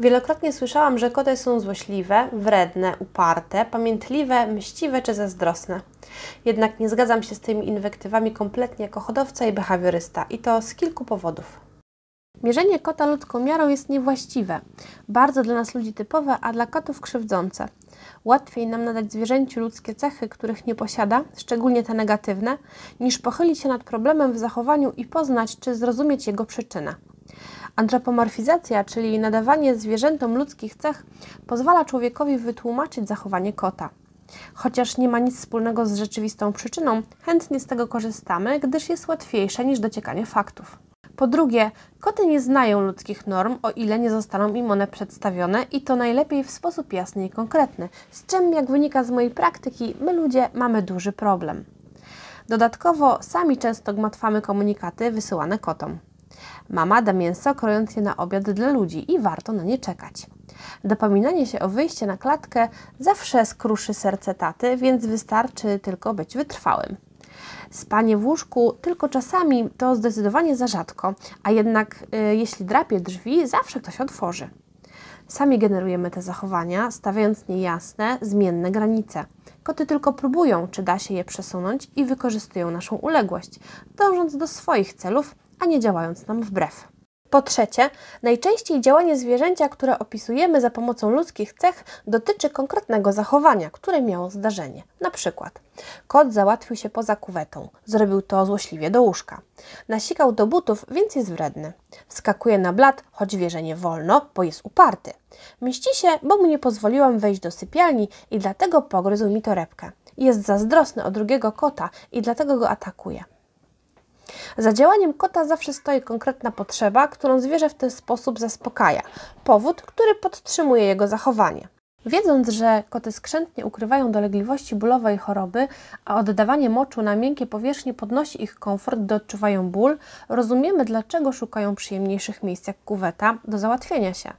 Wielokrotnie słyszałam, że koty są złośliwe, wredne, uparte, pamiętliwe, mściwe czy zazdrosne. Jednak nie zgadzam się z tymi inwektywami kompletnie jako hodowca i behawiorysta i to z kilku powodów. Mierzenie kota ludzką miarą jest niewłaściwe, bardzo dla nas ludzi typowe, a dla kotów krzywdzące. Łatwiej nam nadać zwierzęciu ludzkie cechy, których nie posiada, szczególnie te negatywne, niż pochylić się nad problemem w zachowaniu i poznać czy zrozumieć jego przyczynę. Antropomorfizacja, czyli nadawanie zwierzętom ludzkich cech, pozwala człowiekowi wytłumaczyć zachowanie kota. Chociaż nie ma nic wspólnego z rzeczywistą przyczyną, chętnie z tego korzystamy, gdyż jest łatwiejsze niż dociekanie faktów. Po drugie, koty nie znają ludzkich norm, o ile nie zostaną im one przedstawione i to najlepiej w sposób jasny i konkretny, z czym, jak wynika z mojej praktyki, my ludzie mamy duży problem. Dodatkowo sami często gmatwamy komunikaty wysyłane kotom. Mama da mięso, krojąc je na obiad dla ludzi i warto na nie czekać. Dopominanie się o wyjście na klatkę zawsze skruszy serce taty, więc wystarczy tylko być wytrwałym. Spanie w łóżku tylko czasami to zdecydowanie za rzadko, a jednak y, jeśli drapie drzwi, zawsze ktoś otworzy. Sami generujemy te zachowania, stawiając niejasne, zmienne granice. Koty tylko próbują, czy da się je przesunąć i wykorzystują naszą uległość, dążąc do swoich celów, a nie działając nam wbrew. Po trzecie, najczęściej działanie zwierzęcia, które opisujemy za pomocą ludzkich cech, dotyczy konkretnego zachowania, które miało zdarzenie. Na przykład, kot załatwił się poza kuwetą, zrobił to złośliwie do łóżka. Nasikał do butów, więc jest wredny. Wskakuje na blat, choć wie, że nie wolno, bo jest uparty. Mści się, bo mu nie pozwoliłam wejść do sypialni i dlatego pogryzł mi torebkę. Jest zazdrosny o drugiego kota i dlatego go atakuje. Za działaniem kota zawsze stoi konkretna potrzeba, którą zwierzę w ten sposób zaspokaja, powód, który podtrzymuje jego zachowanie. Wiedząc, że koty skrzętnie ukrywają dolegliwości bólowe i choroby, a oddawanie moczu na miękkie powierzchnie podnosi ich komfort, gdy odczuwają ból, rozumiemy, dlaczego szukają przyjemniejszych miejsc jak kuweta do załatwienia się.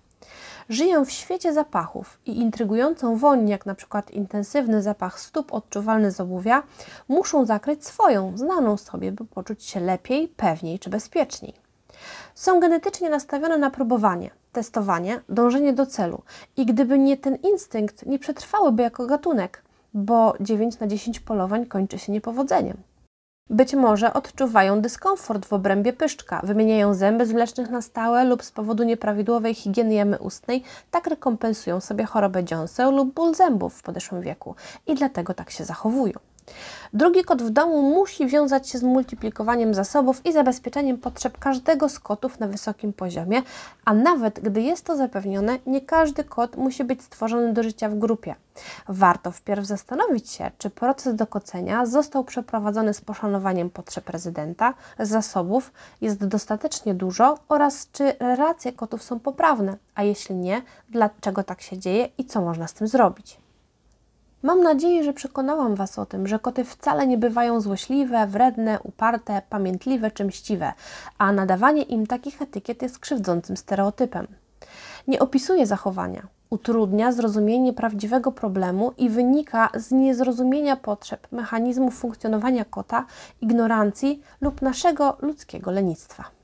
Żyję w świecie zapachów i intrygującą woń, jak na przykład intensywny zapach stóp odczuwalny z obuwia, muszą zakryć swoją, znaną sobie, by poczuć się lepiej, pewniej czy bezpieczniej. Są genetycznie nastawione na próbowanie, testowanie, dążenie do celu i gdyby nie ten instynkt, nie przetrwałyby jako gatunek, bo 9 na 10 polowań kończy się niepowodzeniem. Być może odczuwają dyskomfort w obrębie pyszczka, wymieniają zęby z mlecznych na stałe lub z powodu nieprawidłowej higieny jamy ustnej, tak rekompensują sobie chorobę dziąseł lub ból zębów w podeszłym wieku i dlatego tak się zachowują. Drugi kot w domu musi wiązać się z multiplikowaniem zasobów i zabezpieczeniem potrzeb każdego z kotów na wysokim poziomie, a nawet gdy jest to zapewnione, nie każdy kot musi być stworzony do życia w grupie. Warto wpierw zastanowić się, czy proces dokocenia został przeprowadzony z poszanowaniem potrzeb rezydenta, zasobów jest dostatecznie dużo oraz czy relacje kotów są poprawne, a jeśli nie, dlaczego tak się dzieje i co można z tym zrobić. Mam nadzieję, że przekonałam Was o tym, że koty wcale nie bywają złośliwe, wredne, uparte, pamiętliwe czy mściwe, a nadawanie im takich etykiet jest krzywdzącym stereotypem. Nie opisuje zachowania, utrudnia zrozumienie prawdziwego problemu i wynika z niezrozumienia potrzeb, mechanizmów funkcjonowania kota, ignorancji lub naszego ludzkiego lenistwa.